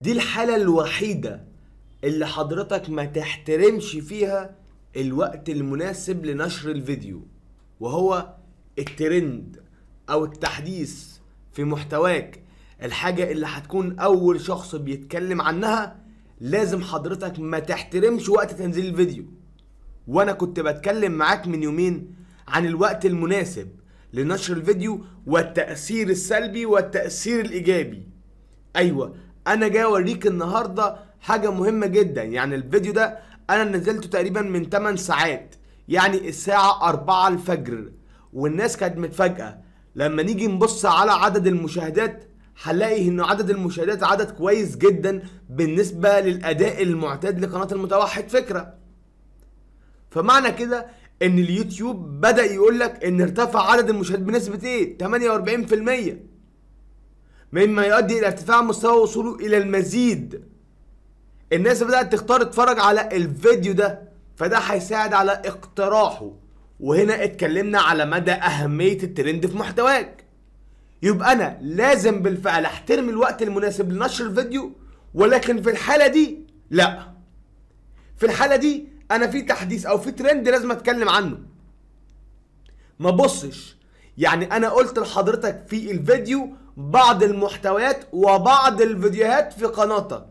دي الحالة الوحيدة اللي حضرتك ما تحترمش فيها الوقت المناسب لنشر الفيديو وهو الترند او التحديث في محتواك الحاجة اللي هتكون اول شخص بيتكلم عنها لازم حضرتك ما تحترمش وقت تنزيل الفيديو وانا كنت بتكلم معاك من يومين عن الوقت المناسب لنشر الفيديو والتأثير السلبي والتأثير الإيجابي أيوة انا جاي اوريك النهارده حاجه مهمه جدا يعني الفيديو ده انا نزلته تقريبا من 8 ساعات يعني الساعه 4 الفجر والناس كانت متفاجئه لما نيجي نبص على عدد المشاهدات هنلاقي ان عدد المشاهدات عدد كويس جدا بالنسبه للاداء المعتاد لقناه المتوحد فكره فمعنى كده ان اليوتيوب بدا يقول لك ان ارتفع عدد المشاهدات بنسبه ايه 48% مما يؤدي الى ارتفاع مستوى وصوله الى المزيد الناس بدأت تختار تتفرج على الفيديو ده فده هيساعد على اقتراحه وهنا اتكلمنا على مدى اهمية الترند في محتواك يبقى انا لازم بالفعل احترم الوقت المناسب لنشر الفيديو ولكن في الحالة دي لا في الحالة دي انا في تحديث او في ترند لازم اتكلم عنه ما بصش يعني انا قلت لحضرتك في الفيديو بعض المحتويات وبعض الفيديوهات في قناتك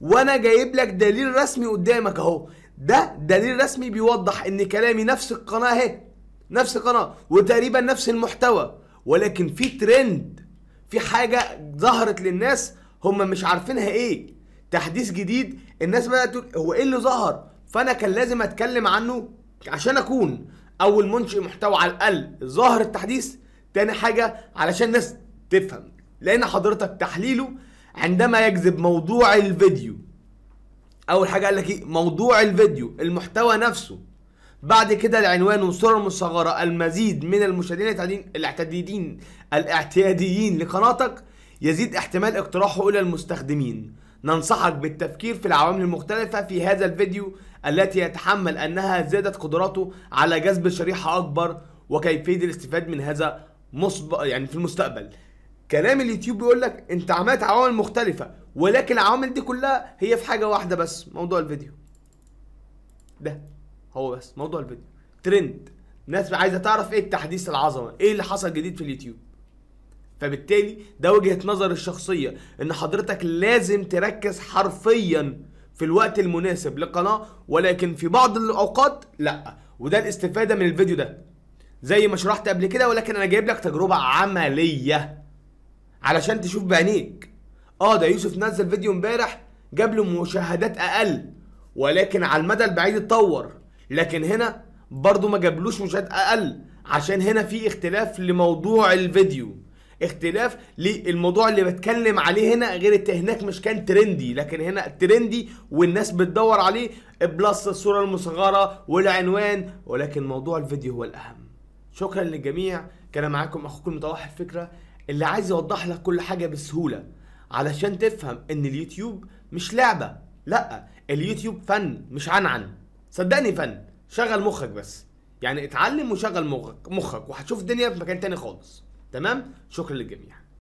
وانا جايب لك دليل رسمي قدامك اهو ده دليل رسمي بيوضح ان كلامي نفس القناه اهي نفس القناه وتقريبا نفس المحتوى ولكن في ترند في حاجه ظهرت للناس هم مش عارفينها ايه تحديث جديد الناس بدات تقول هو ايه اللي ظهر فانا كان لازم اتكلم عنه عشان اكون اول منشئ محتوى على الاقل ظاهر التحديث تاني حاجه علشان الناس تفهم لان حضرتك تحليله عندما يجذب موضوع الفيديو اول حاجه قال لك ايه موضوع الفيديو المحتوى نفسه بعد كده العنوان والصوره المصغره المزيد من المشاهدين الاعتياديين الاعتياديين لقناتك يزيد احتمال اقتراحه الى المستخدمين ننصحك بالتفكير في العوامل المختلفة في هذا الفيديو التي يتحمل أنها زادت قدراته على جذب شريحة أكبر وكيفية الاستفادة من هذا مصب... يعني في المستقبل كلام اليوتيوب بيقول لك انت عملت عوامل مختلفه ولكن العوامل دي كلها هي في حاجه واحده بس موضوع الفيديو ده هو بس موضوع الفيديو ترند الناس عايزه تعرف ايه التحديث العظمه ايه اللي حصل جديد في اليوتيوب فبالتالي ده وجهه نظر الشخصيه ان حضرتك لازم تركز حرفيا في الوقت المناسب للقناه ولكن في بعض الاوقات لا وده الاستفاده من الفيديو ده زي ما شرحت قبل كده ولكن انا جايب لك تجربه عمليه علشان تشوف بعينيك اه ده يوسف نزل فيديو امبارح جاب له مشاهدات اقل ولكن على المدى البعيد اتطور لكن هنا برضه ما جابلوش مشاهدات اقل عشان هنا في اختلاف لموضوع الفيديو اختلاف للموضوع اللي بتكلم عليه هنا غير ان هناك مش كان ترندي لكن هنا ترندي والناس بتدور عليه بلس الصوره المصغره والعنوان ولكن موضوع الفيديو هو الاهم شكرا للجميع كان معاكم اخوكم متوحد فكره اللي عايز يوضح لك كل حاجة بسهولة علشان تفهم ان اليوتيوب مش لعبة لا اليوتيوب فن مش عنعن صدقني فن شغل مخك بس يعني اتعلم وشغل مخك مخك وهتشوف الدنيا في مكان تاني خالص تمام شكرا للجميع